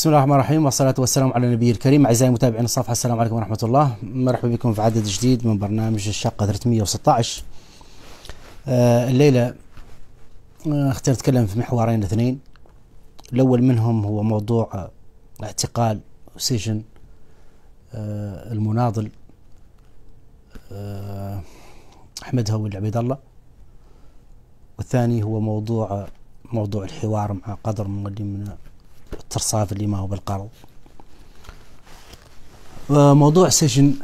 بسم الله الرحمن الرحيم والصلاة والسلام على النبي الكريم أعزائي متابعين الصفحة السلام عليكم ورحمة الله مرحبا بكم في عدد جديد من برنامج الشقة 316 آه، الليلة آه، اخترت أتكلم في محورين اثنين الأول منهم هو موضوع آه، اعتقال وسجن المناضل أحمد هوي عبيد الله والثاني هو موضوع موضوع الحوار مع قدر مولي من بالترصاف اللي ما هو بالقرض وموضوع سجن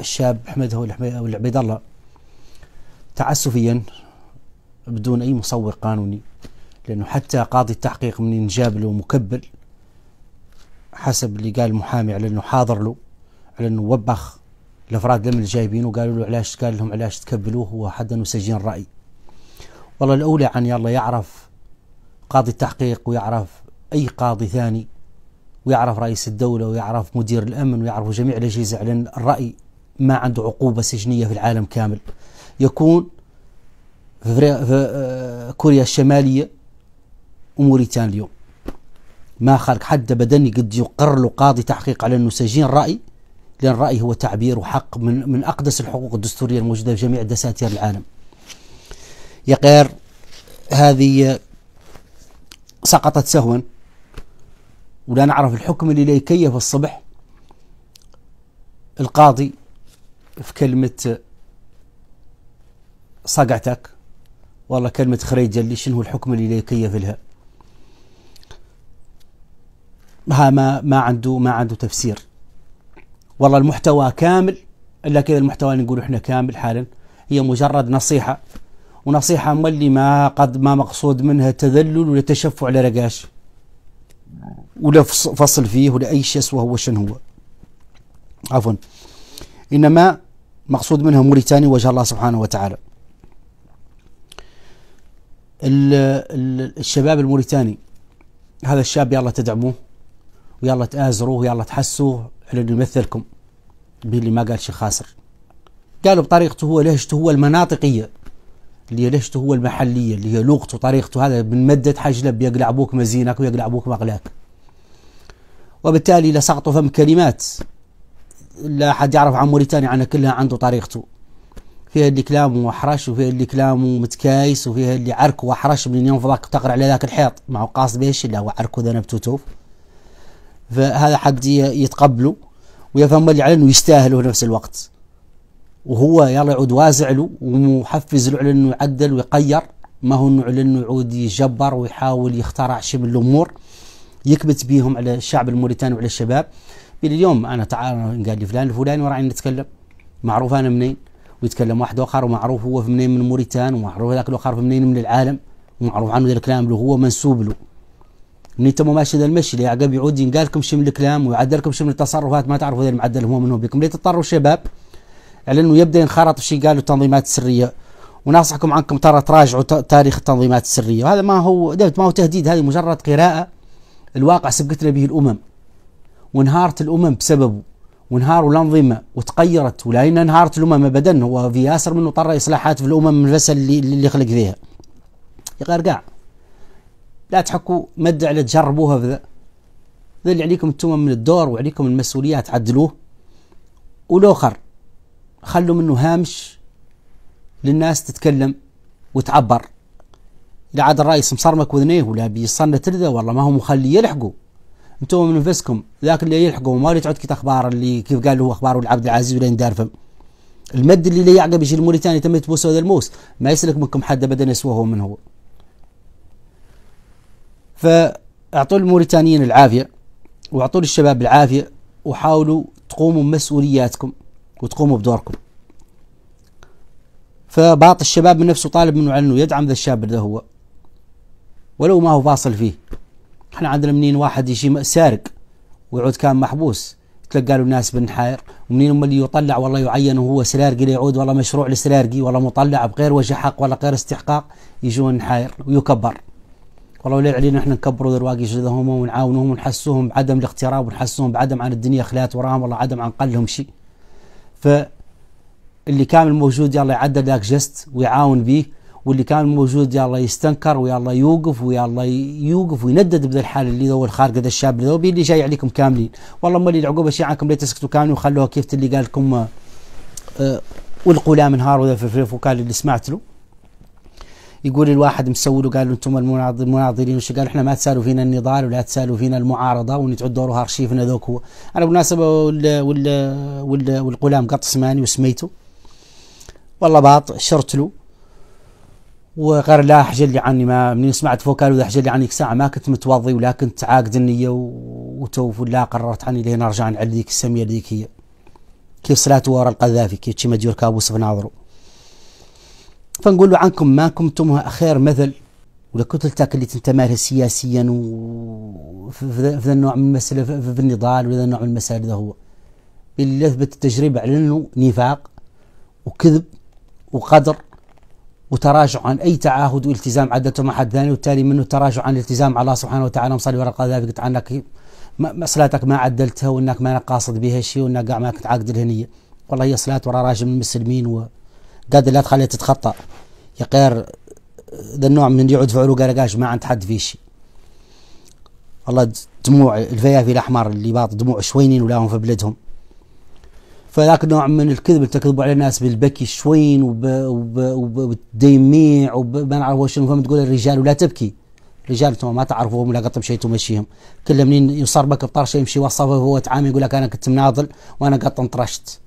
الشاب احمد هو العبيد الله تعسفيا بدون أي مصور قانوني لأنه حتى قاضي التحقيق من جاب له مكبل حسب اللي قال المحامي على أنه حاضر له على أنه وبخ الأفراد لم جايبينه وقالوا له علاش قال لهم علاش تكبلوه هو حدا سجين رأي والله الأولى عن يعني يلا يعرف قاضي التحقيق ويعرف أي قاضي ثاني ويعرف رئيس الدولة ويعرف مدير الأمن ويعرف جميع الأجهزة لأن الرأي ما عنده عقوبة سجنية في العالم كامل يكون في آه، كوريا الشمالية وموريتان اليوم ما خلق حد بدني قد يقر له قاضي تحقيق على أنه سجين رأي لأن الرأي هو تعبير وحق من, من أقدس الحقوق الدستورية الموجودة في جميع دساتير العالم يقير هذه سقطت سهوا ولا نعرف الحكم اللي ليكيف الصبح القاضي في كلمة صقعتك والله كلمة خريجة اللي شنو الحكم اللي ليكيف لها ها ما ما عنده ما عنده تفسير والله المحتوى كامل الا كذا المحتوى اللي نقول احنا كامل حالا هي مجرد نصيحة ونصيحة ملي ما قد ما مقصود منها تذلل ولا تشفع ولا رقاش ولا فصل فيه ولا أي شيء سوى هو شن هو عفوا إنما مقصود منها موريتاني وجه الله سبحانه وتعالى الشباب الموريتاني هذا الشاب يلا تدعموه ويلا تآزروه ويلا تحسوه على انه يمثلكم باللي ما قال شيء خاسر قالوا بطريقته هو لهجته هو المناطقيه اللي هي لهجته هو المحلية اللي هي لغته طريقته هذا من مدة لب بيقلع أبوك مزينك ويقلع أبوك مغلاك وبالتالي لسقطوا فم كلمات لا أحد يعرف عن موريتانيا عنها كلها عنده طريقته فيها اللي كلامه وحرش وفيها اللي كلامه متكايس وفيها اللي عرك وحرش من ينفضك تقرع على ذاك الحيط ما هو قاصد بيش لا هو عرك وذنب توتوف فهذا حد يتقبله ويفهم اللي على انه يستاهله في نفس الوقت وهو يلا يعود وازع له ومحفز له على انه يعدل ويقير ما هو انه على انه يعود يجبر ويحاول يخترع شيء من الامور يكبت بيهم على الشعب الموريتاني وعلى الشباب اليوم انا تعال قال لي فلان الفلاني وراني نتكلم معروف انا منين ويتكلم واحد اخر ومعروف هو منين من موريتان ومعروف هذاك الاخر منين من العالم ومعروف عنه ذا الكلام له هو منسوب له من انت ماشي ذا المشي اللي عقب يعود ينقال لكم شي من الكلام ويعدل لكم شي من التصرفات ما تعرفوا ذا المعدل هو منهم بكم ليه تضطروا الشباب لانه يبدا ينخرط في شيء قالوا التنظيمات السريه وناصحكم عنكم ترى تراجعوا تاريخ التنظيمات السريه وهذا ما هو ما هو تهديد هذه مجرد قراءه الواقع سبقتنا به الامم وانهارت الامم بسببه وانهاروا الانظمه وتغيرت ولأن انهارت الامم ابدا هو في ياسر منه طر اصلاحات في الامم من الفسل اللي, اللي خلق فيها يا قاع لا تحكوا مد على تجربوها بذا ذا اللي عليكم انتم من الدور وعليكم المسؤوليات عدلوه والاخر خلوا منه هامش للناس تتكلم وتعبر لا عاد الرئيس مصرمك وذنيه ولا بيصنة تلذه والله ما هو مخلي يلحقوا انتم من نفسكم ذاك اللي يلحقوا ما تعود اخبار اللي كيف قال اخبار والعبد العزيز ولا دارفم المد اللي لي يعقب يجي لموريتانيا تم تبوسه هذا الموس ما يسلك منكم حد ابدا يسوى هو من هو فاعطوا الموريتانيين العافيه واعطوا للشباب العافيه وحاولوا تقوموا بمسؤولياتكم وتقوموا بدوركم فبعض الشباب من نفسه طالب منه انه يدعم ذا الشاب ده هو ولو ما هو فاصل فيه احنا عندنا منين واحد يجي سارق ويعود كان محبوس تلقى له الناس بالنحاير ومنين اللي يطلع والله يعين وهو سلارقي ليعود والله مشروع لسلارقي والله مطلع بغير وجه حق ولا غير استحقاق يجون نحاير ويكبر والله ولي علينا احنا نكبروا رواقي جلدهم ونعاونهم ونحسوهم بعدم الاغتراب ونحسوهم بعدم عن الدنيا خلات وراهم والله عدم عن قلهم شيء فاللي كان موجود يلا يعدل ذاك جست ويعاون بيه واللي كان موجود يلا يستنكر ويلا يوقف ويلا يوقف ويندد بذا الحال اللي هو الخارق هذا الشاب اللي هو اللي جاي عليكم كاملين والله ما العقوبه شي عنكم لا تسكتوا كاملين وخلوها كيف اللي قال لكم أه والقوا لا من هار ولا في الفريف وكان اللي سمعت له يقول الواحد مسوله قال له انتم المناضلين وش قال احنا ما تسالوا فينا النضال ولا تسالوا فينا المعارضه ونتعود دوره ارشيفنا ذوك هو انا بالمناسبه وال وال وال والقلام قط سماني وسميته والله باط شرت له وقال لا لي عني ما منين سمعت فوق قالوا لي عني ساعه ما كنت متوضي ولا كنت عاقد النيه وتوف ولا قررت عني لين ارجع نعلي ذيك السميه ذيك هي كيف صلاته ورا القذافي كيف شي مديور كابوس ناظره فنقولوا عنكم ما كنتم خير مثل ولا كتلتك اللي تنتمارها سياسيا وفي ذا النوع من المسألة في النضال وذا النوع من المسائل ذا هو اللي أثبت التجربة على أنه نفاق وكذب وقدر وتراجع عن أي تعاهد والتزام عدته مع حد ثاني وبالتالي منه تراجع عن الالتزام على الله سبحانه وتعالى مصلي ورقة ذلك قلت عنك صلاتك ما عدلتها وانك ما قاصد بها شيء وانك قاع ما كنت عاقد الهنيه والله هي صلاه ورا راجل من المسلمين و قادر لا تخليها تتخطى يا غير ذا النوع من يعود فعله قرقاش ما عند حد فيشي شيء الله دموع الفيافي الاحمر اللي باط دموع شوينين ولاهم في بلادهم فذاك النوع من الكذب اللي تكذبوا على الناس بالبكي شوين وبالديميع وما نعرف شنو فهم تقول الرجال ولا تبكي رجال ما تعرفوهم ولا قط مشيتوا مشيهم كل منين يصار بك بطرشه يمشي وصفه وهو تعامي يقول لك انا كنت مناضل وانا قط انطرشت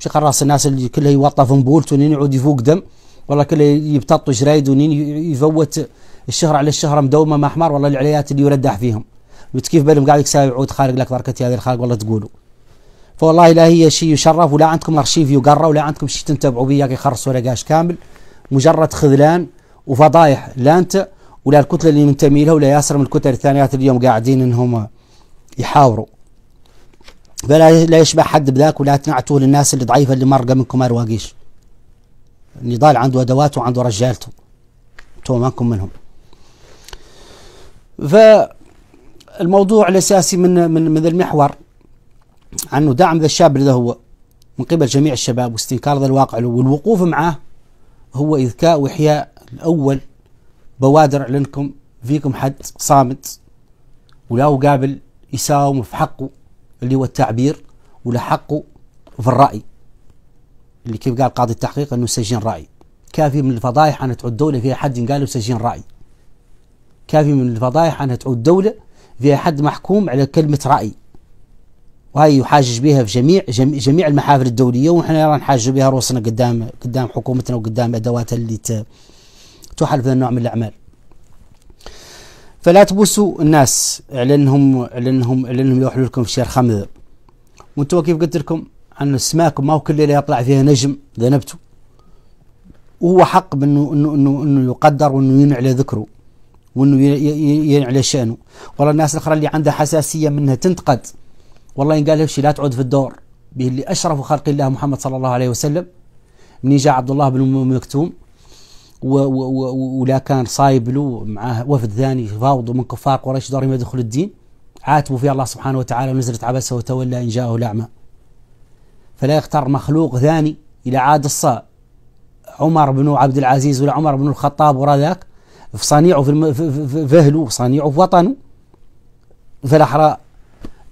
مش راس الناس اللي كلها في بولت ونين يعود يفوق دم والله كله يبتطوا جرايد ونين يفوت الشهر على الشهر مدومه ما حمار والله العليات اللي يردح فيهم كيف بالهم قاعد يكساوي عود خارق لك بركتي هذه الخارق والله تقولوا فوالله لا هي شيء يشرف ولا عندكم ارشيف يقرا ولا عندكم شيء تنتبعوا به يخرص رقاش كامل مجرد خذلان وفضايح لا انت ولا الكتله اللي منتمي لها ولا ياسر من الكتل الثانيات اليوم قاعدين انهم يحاوروا فلا لا يشبع حد بذاك ولا تنعتوا للناس اللي ضعيفه اللي مرقه منكم ما رواقيش النضال عنده ادواته وعنده رجالته انتم منكم منهم فالموضوع الاساسي من من من المحور عنه دعم ذا الشاب اللي هو من قبل جميع الشباب واستنكار ذا الواقع والوقوف معه هو اذكاء واحياء الاول بوادر لانكم فيكم حد صامت ولا قابل يساوم في حقه اللي هو التعبير ولا حقه في الرأي اللي كيف قال قاضي التحقيق أنه سجين رأي كافي من الفضايح أن تعود دولة فيها حد قالوا سجين رأي كافي من الفضايح أن تعود دولة فيها حد محكوم على كلمة رأي وهي يحاجج بها في جميع جميع المحافل الدوليه ونحن نحاجج بها روسنا قدام قدام حكومتنا وقدام ادواتها اللي تحل في النوع من الاعمال فلا تبوسوا الناس على انهم على انهم على انهم يروحوا لكم في شهر خمر وانتوا كيف قلت لكم ان السماكم ما هو كل ليله يطلع فيها نجم ذنبتوا وهو حق بانه انه انه انه يقدر وانه ينعلى ذكره وانه ينعلى شانه والله الناس الاخرى اللي عندها حساسيه منها تنتقد والله ان قال شيء لا تعود في الدور به اللي اشرف خلق الله محمد صلى الله عليه وسلم من جاء عبد الله بن ام مكتوم ولا كان صايب له معاه وفد ثاني فاوضوا من كفار قريش دار يدخل الدين عاتبوا في الله سبحانه وتعالى ونزلت عبسه وتولى ان جاءه الاعمى فلا يختار مخلوق ثاني الى عاد الصاء عمر بن عبد العزيز ولا عمر بن الخطاب ورا ذاك في صنيعه في, في اهله وصنيعه في وطنه فالاحرى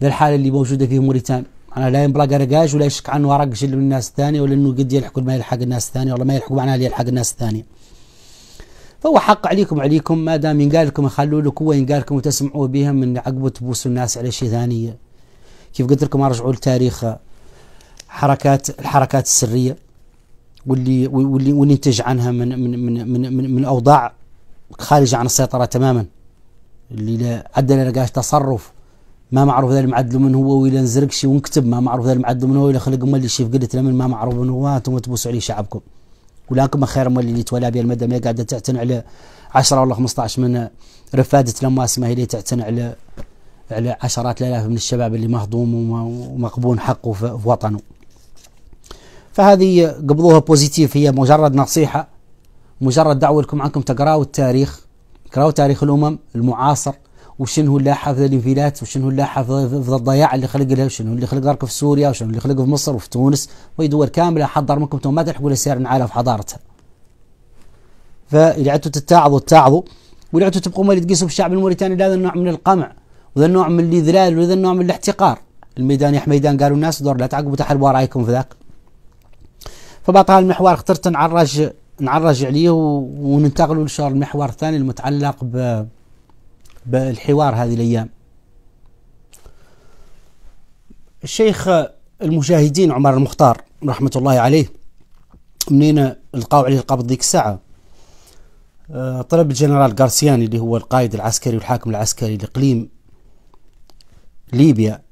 ذا الحاله اللي موجوده فيه موريتانيا أنا لا ينبلا قرقاش ولا يشك عنه ورق من الناس الثانية ولا انه قد يلحق ما يلحق الناس الثانية ولا ما يلحق معناه يلحق الناس الثانية فهو حق عليكم عليكم ما دام ينقال لكم يخلوا لكم ينقال لكم وتسمعوا بها من عقب تبوسوا الناس على شيء ثاني كيف قلت لكم ارجعوا لتاريخ حركات الحركات السريه واللي واللي ونتج عنها من من من من, من, من اوضاع خارجه عن السيطره تماما اللي عدل لقاش تصرف ما معروف ذا المعدل من هو ولا شيء ونكتب ما معروف ذا المعدل من هو ولا خلق امال اللي شيف قلت لمن ما معروف من هو انتم تبوسوا عليه شعبكم ولكن خير مولي اللي تولى بها المدام قاعده تعتن على 10 ولا 15 من رفاده ما هي اللي تعتن على على عشرات الالاف من الشباب اللي مهضوم ومقبون حقه في وطنه فهذه قبضوها بوزيتيف هي مجرد نصيحه مجرد دعوه لكم عنكم تقراوا التاريخ تقراوا تاريخ الامم المعاصر وشنو اللي لاحظ الانفلات وشنو اللي في الضياع اللي خلق لها وشنو اللي خلق راكب في سوريا وشنو اللي خلق في مصر وفي تونس وهي دول كامله حضر منكم ما تلحقوا لسير العالم في حضارتها فاللي عدتوا تتعظوا تتعظوا واللي عدتوا تبقوا ما تقيسوا بالشعب الموريتاني هذا النوع من القمع وذا النوع من الاذلال وذا النوع من الاحتقار الميدان يا حميدان قالوا الناس دور لا تعقبوا تحل رايكم في ذاك فبطل المحور اخترت نعرج نعرج عليه وننتقلوا للمحور المحور الثاني المتعلق ب بالحوار هذه الأيام الشيخ المجاهدين عمر المختار رحمة الله عليه منين لقاو عليه القبض ديك الساعة آه، طلب الجنرال غارسياني اللي هو القائد العسكري والحاكم العسكري لإقليم ليبيا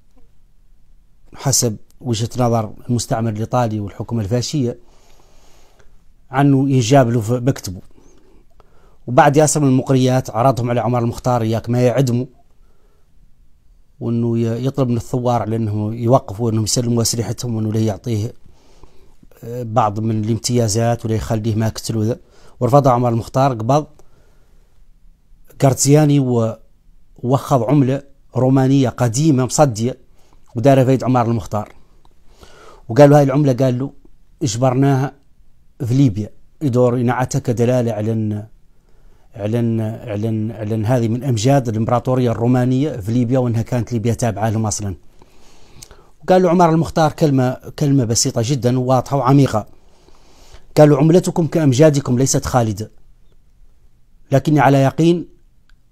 حسب وجهة نظر المستعمر الإيطالي والحكومة الفاشية عنه يجاب في مكتبه وبعد ياسر من المقريات عرضهم على عمر المختار ياك ما يعدموا وانه يطلب من الثوار على انهم يوقفوا انهم يسلموا اسلحتهم وانه لا يعطيه آه، بعض من الامتيازات ولا يخليه ما يقتل وذا ورفض عمر المختار قبض كارتزياني ووخض عملة رومانية قديمة مصدية ودارها في عمر المختار وقال له هاي العملة قال له اجبرناها في ليبيا يدور ينعتها كدلالة على أن اعلن اعلن اعلن هذه من امجاد الامبراطوريه الرومانيه في ليبيا وانها كانت ليبيا تابعه لهم اصلا. وقال له عمر المختار كلمه كلمه بسيطه جدا وواضحه وعميقه. قال له عملتكم كامجادكم ليست خالده. لكني على يقين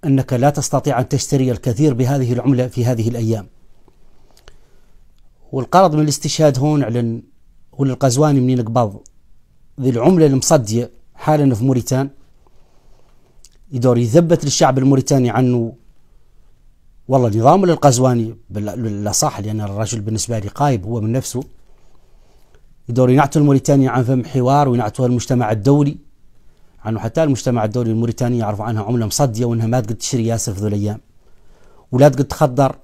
انك لا تستطيع ان تشتري الكثير بهذه العمله في هذه الايام. والقرض من الاستشهاد هون اعلن والقزواني منين قبض ذي العمله المصديه حالا في موريتان يدور يثبت للشعب الموريتاني عنه والله نظام للقزواني بالاصح لان الرجل بالنسبه لي قايب هو من نفسه يدور ينعتوا الموريتاني عن فم حوار وينعتوها المجتمع الدولي عنه حتى المجتمع الدولي الموريتاني يعرفوا عنها عمله مصديه وانها ما تقدر تشري ياسر في ذو الايام ولا تقدر تخدر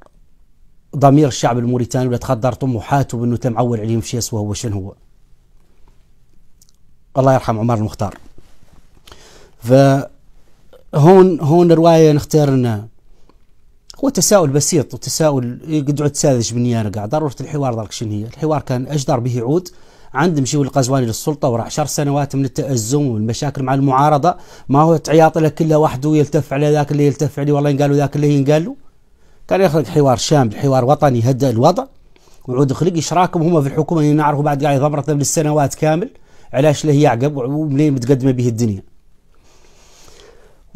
ضمير الشعب الموريتاني ولا تخدر طموحاته بانه تم عول عليهم شيء يسوى هو شنو هو الله يرحم عمر المختار ف هون هون روايه نختار لنا هو تساؤل بسيط وتساؤل يقعد ساذج مني انا قاعد ضروره الحوار ذاك شنو هي؟ الحوار كان اجدر به عود عند مشيو القزواني للسلطه ورا عشر سنوات من التازم والمشاكل مع المعارضه ما هو تعياط لك كله وحده يلتف على ذاك اللي يلتف عليه والله ينقالوا ذاك اللي ينقالوا كان يخلق حوار شامل حوار وطني يهدئ الوضع وعود خلق اشراكهم هم في الحكومه اللي يعني نعرفه بعد قاعد ضمرته من السنوات كامل علاش له يعقب ومنين متقدمه به الدنيا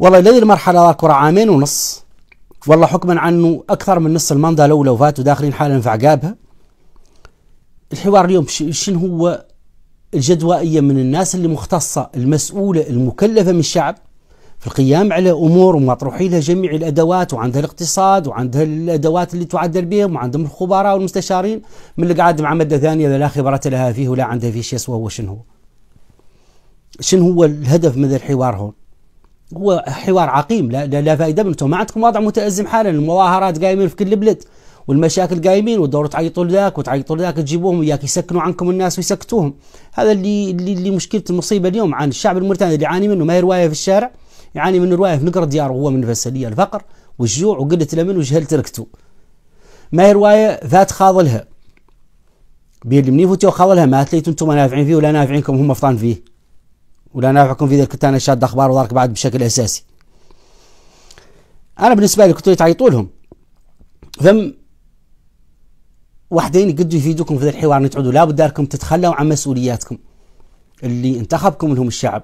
والله يلي المرحلة ذاكرة عامين ونص والله حكما عنه أكثر من نص المنضة الأولى وفاتوا داخلين حالا في عقابها الحوار اليوم شنو هو الجدوائية من الناس اللي مختصة المسؤولة المكلفة من الشعب في القيام على أمور ومطروحين لها جميع الأدوات وعندها الاقتصاد وعندها الأدوات اللي تعدل بهم وعندهم الخبراء والمستشارين من اللي قاعد مع مادة ثانية لا خبرة لها فيه ولا عندها فيه شيء هو شنو هو شنو هو الهدف من الحوار هون هو حوار عقيم لا, لا, لا فائده منه ما عندكم وضع متازم حالا المظاهرات قايمين في كل بلد والمشاكل قايمين والدور تعيطوا لذاك وتعيطوا لذاك تجيبوهم وياك يسكنوا عنكم الناس ويسكتوهم هذا اللي اللي, اللي مشكله المصيبه اليوم عن الشعب الموريتاني اللي يعاني منه ما هي روايه في الشارع يعاني من روايه في نقر دياره وهو من فسلية الفقر والجوع وقله الامن وجهل تركته ما هي روايه فات خاضلها بيد من يفوتوا خاولها ما تليتوا انتم نافعين فيه ولا نافعينكم هم فطان فيه ولا نافعكم في ذلك انا شاد اخبار وذلك بعد بشكل اساسي انا بالنسبه لي كنت تعيطوا لهم فم وحدين قد يفيدوكم في هذا الحوار نتعودوا لابد لكم تتخلوا عن مسؤولياتكم اللي انتخبكم لهم الشعب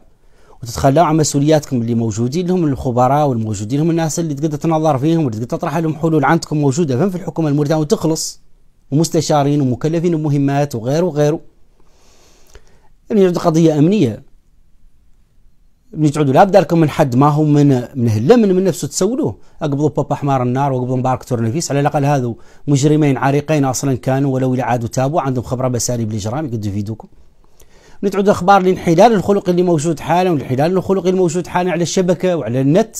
وتتخلوا عن مسؤولياتكم اللي موجودين لهم الخبراء والموجودين لهم الناس اللي تقدر تنظر فيهم واللي تقدر تطرح لهم حلول عندكم موجوده فهم في الحكومه الموريتانيه وتخلص ومستشارين ومكلفين ومهمات وغيره وغيره يعني قضيه امنيه من تقعدوا لا بداركم من حد ما هو من من هلمن من نفسه تسولوه اقبضوا بابا حمار النار واقبضوا مبارك تورنفيس على الاقل هذو مجرمين عريقين اصلا كانوا ولو عادوا تابوا عندهم خبره باساليب الاجرام يقدروا يفيدوكم من تعود اخبار الانحلال الخلقي اللي موجود حالا والانحلال الخلقي الموجود حالا على الشبكه وعلى النت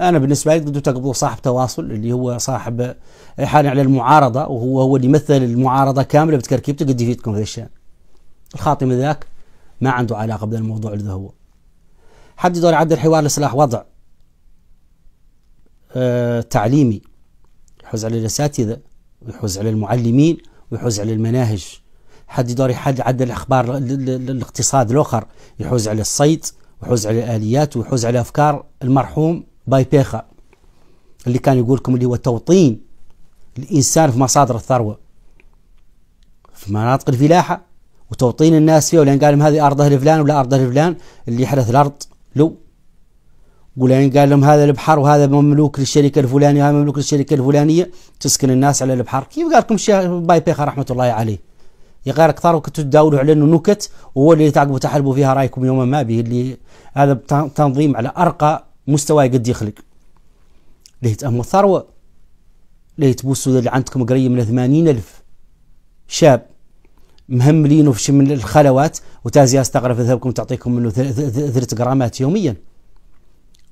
انا بالنسبه لي تقدروا تقبضوا صاحب تواصل اللي هو صاحب حالا على المعارضه وهو هو اللي مثل المعارضه كامله بتكركيبته قد يفيدكم هذا الشان الخاطم ذاك ما عنده علاقه بالموضوع الموضوع اللي هو حد يدور يعدل حوار لصلاح وضع آه تعليمي يحوز على الاساتذه ويحوز على المعلمين ويحوز على المناهج حد يدور يحد عدل الاخبار الاقتصاد الاخر يحوز على الصيد ويحوز على الاليات ويحوز على افكار المرحوم باي بيخا اللي كان يقول لكم اللي هو توطين الانسان في مصادر الثروه في مناطق الفلاحه وتوطين الناس فيها ولان قال لهم هذه ارضه لفلان ولا ارضه لفلان اللي يحرث الارض لو جولاني يعني قال لهم هذا البحر وهذا مملوك للشركة الفلانية وهذا مملوك للشركة الفلانية تسكن الناس على البحر كيف قال لكم الشيخ باي بيخة رحمة الله عليه غير كثار وكنتوا تداولوا على انه نكت وهو اللي تعقبوا تحلبوا فيها رايكم يوما ما به اللي هذا تنظيم على ارقى مستوى قد يخلق ليه تأموا الثروة ليه تبوسوا اللي عندكم قريب من 80 ألف شاب مهملين في من الخلوات وتازي استغرف ذهبكم تعطيكم منه ثلاث غرامات يوميا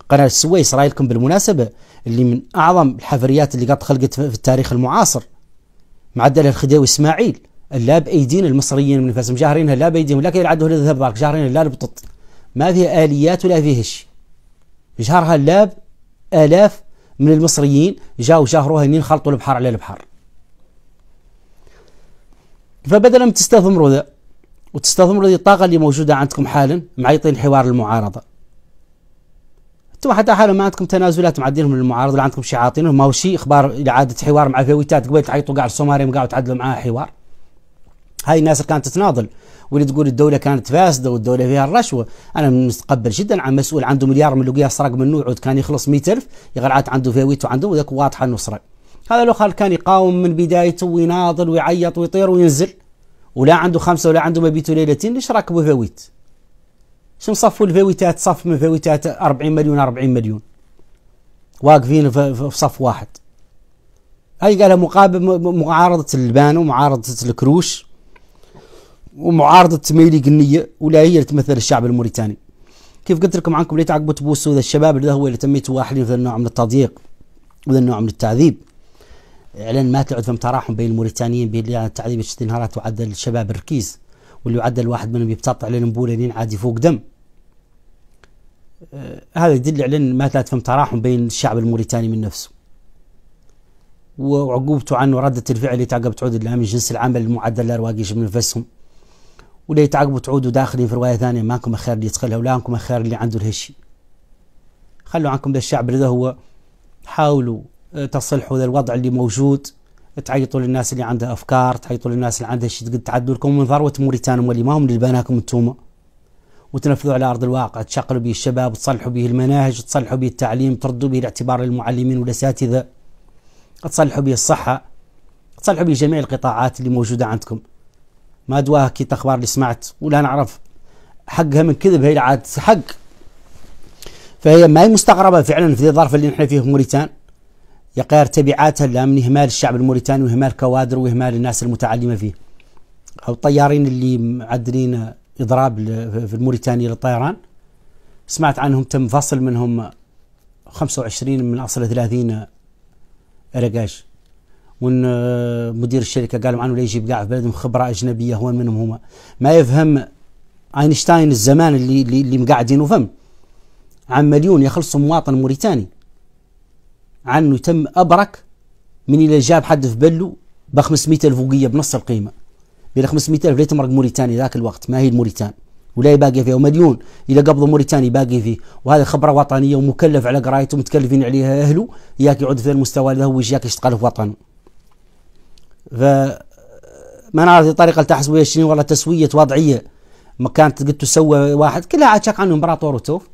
قناة السويس رايلكم بالمناسبة اللي من أعظم الحفريات اللي قد خلقت في التاريخ المعاصر معدل الخديوي إسماعيل لا بأيدين المصريين من فاسم جاهرينها لا بأيديهم لكن يلعدوا الذهب بارك جاهرينها لا البطط ما فيها آليات ولا فيه شيء جهرها لاب آلاف من المصريين جاوا شهروها هنين خلطوا البحر على البحر فبدلا من تستثمروا ذا وتستثمروا ذي الطاقه اللي موجوده عندكم حالا معيطين حوار المعارضه انتم حتى حالا ما عندكم تنازلات معدينهم للمعارضه ولا عندكم شي عاطينهم ما هو شي اخبار اعاده حوار مع فيويتات قبل تعيطوا كاع الصومالي كاع تعدلوا معاه حوار هاي الناس اللي كانت تناضل واللي تقول الدولة كانت فاسدة والدولة فيها الرشوة أنا متقبل جدا عن مسؤول عنده مليار من لقيا سرق منه وعود كان يخلص 100000 يغرعات عنده فيويت وعنده وذاك واضحة انه سرق هذا الاخر خال كان يقاوم من بدايته ويناضل ويعيط ويطير وينزل ولا عنده خمسة ولا عنده مبيت ليلتين ليش راكبوا فويت شو مصفوا الفويتات صف من فويتات 40 مليون 40 مليون واقفين في صف واحد هاي قالها مقابل معارضة اللبان ومعارضة الكروش ومعارضة ميلي قنية ولا هي اللي تمثل الشعب الموريتاني كيف قلت لكم عنكم ليت تعقبوا تبوسوا ذا الشباب اللي هو اللي تميتوا واحد في النوع من التضييق وذا النوع من التعذيب اعلان ما تعد فم تراحم بين الموريتانيين بين تعذيب شتي نهارات وعدل الشباب الركيز واللي عدل واحد منهم يبتطع على البولانين عادي فوق دم آه هذا يدل على ان ما ثلاث فم تراحم بين الشعب الموريتاني من نفسه وعقوبته عنه ردة الفعل اللي تعقب تعود لها من جنس العمل المعدل لرواقيش من نفسهم ولا تعقب تعودوا داخلين في روايه ثانيه لكم الخير اللي يدخلها ولا لكم الخير اللي عنده الهشي خلوا عنكم ذا الشعب اللي هو حاولوا تصلحوا للوضع اللي موجود تعيطوا للناس اللي عندها افكار تعيطوا للناس اللي عندها شيء تقدر تعدوا لكم من ثروه موريتانيا واللي ما هم اللي بناكم انتوما وتنفذوا على ارض الواقع تشغلوا به الشباب تصلحوا به المناهج تصلحوا به التعليم تردوا به الاعتبار للمعلمين والاساتذه تصلحوا به الصحه تصلحوا به جميع القطاعات اللي موجوده عندكم ما دواها كي تخبار اللي سمعت ولا نعرف حقها من كذب هي عاد حق فهي ما هي مستغربه فعلا في الظرف اللي نحن فيه في موريتان يقار تبعاتها لا من إهمال الشعب الموريتاني وإهمال كوادر وإهمال الناس المتعلمة فيه أو الطيارين اللي معدلين إضراب في الموريتانيا للطيران سمعت عنهم تم فصل منهم 25 من أصل 30 رقاش وان مدير الشركه قال عنه لا يجيب قاع في بلدهم خبره اجنبيه هو منهم هما ما يفهم اينشتاين الزمان اللي اللي, اللي وفهم عن مليون يخلصوا مواطن موريتاني عنه تم أبرك من إلى جاب حد في بلو ب 500 ألف وقية بنص القيمة بين 500 ألف ليت مرق موريتاني ذاك الوقت ما هي الموريتان ولا باقي فيها ومليون إلى قبض موريتاني باقي فيه وهذا خبرة وطنية ومكلف على قرايته ومتكلفين عليها أهله ياك يعود في المستوى اللي هو ياك يشتغل في وطنه ف ما نعرف طريقة التحسوية شنو والله تسوية وضعية ما كانت قد تسوى واحد كلها عاد شاك عنه امبراطور وتوف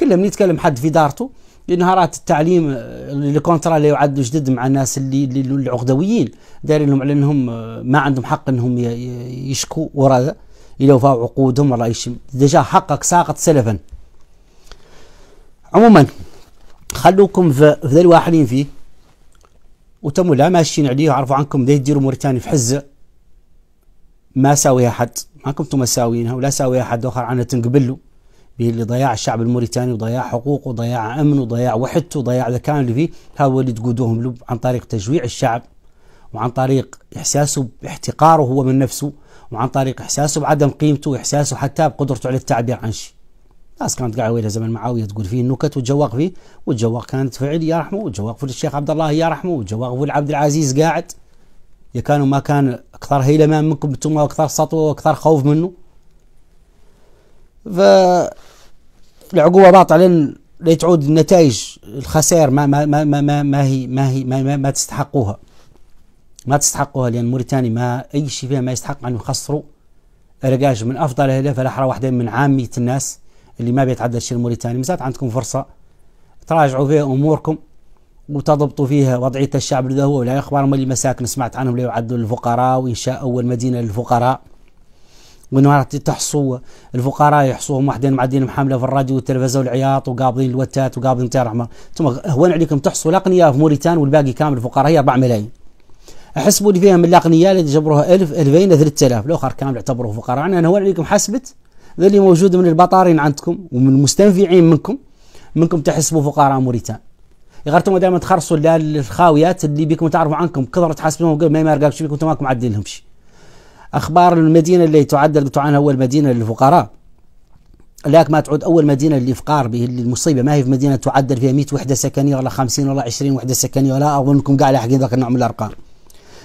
كلها من يتكلم حد في دارته لنهارات التعليم التعليم آه، الكونترا اللي يعد جدد مع الناس اللي, اللي العقدويين دايرين لهم على انهم آه، ما عندهم حق انهم يشكوا وراء الى وفاء عقودهم ولا يشم ديجا حقك ساقط سلفا عموما خلوكم في ذا الواحدين فيه وتموا لا ماشيين عليه عرفوا عنكم ذا يديروا موريتاني في حزه ما ساويها حد ما كنتم ساويينها ولا ساويها حد اخر عنا تنقبلوا بضياع الشعب الموريتاني وضياع حقوقه وضياع امنه وضياع وحدته وضياع ذكاء اللي فيه هذا اللي تقودوهم له عن طريق تجويع الشعب وعن طريق احساسه باحتقاره هو من نفسه وعن طريق احساسه بعدم قيمته واحساسه حتى بقدرته على التعبير عن شيء ناس كانت قاعده ويلها زمن معاويه تقول فيه النكت وتجوق فيه وتجوق كانت فعل يا رحمه وتجوق في الشيخ عبد الله يا رحمه وتجوق في عبد العزيز قاعد يا كانوا ما كان اكثر هيلمان منكم انتم واكثر سطوه واكثر خوف منه فالعقوبة باطلا لا تعود النتائج الخسائر ما ما ما ما ما, ما هي ما هي ما, ما, ما تستحقوها ما تستحقوها لأن موريتانيا ما أي شيء فيها ما يستحق أن يخسروا رجاج من أفضل أهلها فالأحرى واحدة من عامية الناس اللي ما بيتعدى الشيء الموريتاني مازالت عندكم فرصة تراجعوا فيها أموركم وتضبطوا فيها وضعية الشعب اللي هو ولا أخبار اللي مساكن سمعت عنهم ليعدوا الفقراء وإنشاء أول مدينة للفقراء وانه تحصوا الفقراء يحصوهم وحدين معدين محامله في الراديو والتلفزه والعياط وقابضين الوتات وقابضين تاع رحمه ثم هون عليكم تحصوا الاغنياء في موريتان والباقي كامل الفقراء هي 4 ملايين احسبوا اللي فيها من الاغنياء اللي جبروها 1000 2000 3000 الاخر كامل اعتبروه فقراء انا يعني هون عليكم حسبت ذا اللي موجود من البطارين عندكم ومن المستنفعين منكم منكم تحسبوا فقراء موريتان غيرتم دائما تخرصوا الخاويات اللي بيكم تعرفوا عنكم كثر تحاسبوهم ما يمارقكش بيكم انتم ماكم معدين لهمش أخبار المدينة اللي تعدل قلت عنها مدينه للفقراء لك ما تعود أول مدينة اللي فقار به المصيبة ما هي في مدينة تعدل فيها 100 وحدة سكنية ولا 50 ولا 20 وحدة سكنية ولا أظنكم قاع لاحقين ذاك النوع من الأرقام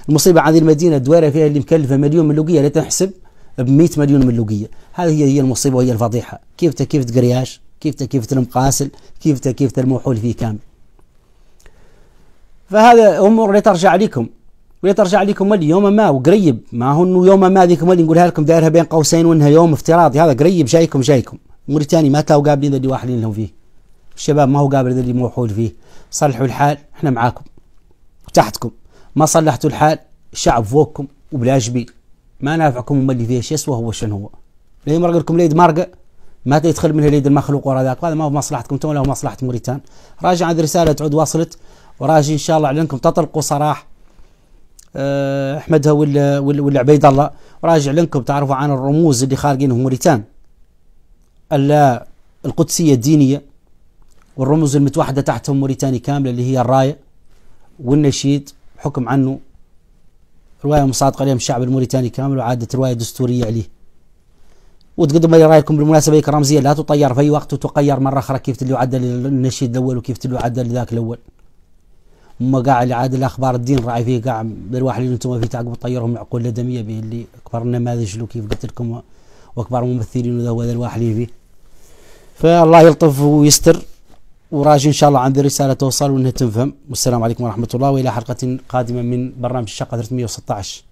المصيبة هذه المدينة الدويرة فيها اللي مكلفة مليون ملوقية لا تنحسب ب 100 مليون ملوقية هذه هي المصيبة وهي الفضيحة كيف كيف قرياش كيف كيف المقاسل كيف كيف الموحول فيه كامل فهذا أمور لا ترجع لكم وهي ترجع لكم اليوم ما وقريب ما هو انه يوم ما ذيك اللي نقولها لكم دايرها بين قوسين وانها يوم افتراضي هذا قريب جايكم جايكم موريتاني ما تلاقوا قابلين اللي واحدين لهم فيه الشباب ما هو قابل اللي موحول فيه صلحوا الحال احنا معاكم تحتكم ما صلحتوا الحال الشعب فوقكم وبلا جبيل ما نافعكم وما اللي فيه شيء هو شنو هو لا مرق لكم ليد مرقه ما تدخل منها ليد المخلوق ورا ذاك هذا ما هو مصلحتكم انتم ولا هو مصلحه موريتان راجع هذه الرساله تعود وصلت وراجي ان شاء الله اعلنكم تطلقوا صراح آه، احمدها ولا ولا عبيد الله راجع لكم تعرفوا عن الرموز اللي خارجينهم موريتان القدسيه الدينيه والرموز المتوحده تحتهم موريتاني كامله اللي هي الرايه والنشيد حكم عنه روايه مصادقه لهم الشعب الموريتاني كامل وعاده روايه دستوريه عليه وتقدموا لي رايكم بالمناسبه هيك رمزيه لا تطير في اي وقت وتقير مره اخرى كيف اللي عدل النشيد الاول وكيف اللي عدل ذاك الاول ما قاع اللي عاد الاخبار الدين راعي فيه قاع الواحد اللي انتم فيه تعقب طيرهم معقول دميه به اللي اكبر النماذج له كيف قلت لكم واكبر ممثلين وذا هو الواحد اللي فيه فالله يلطف ويستر وراجي ان شاء الله عندي رساله توصل وانها تنفهم والسلام عليكم ورحمه الله والى حلقه قادمه من برنامج الشقه 316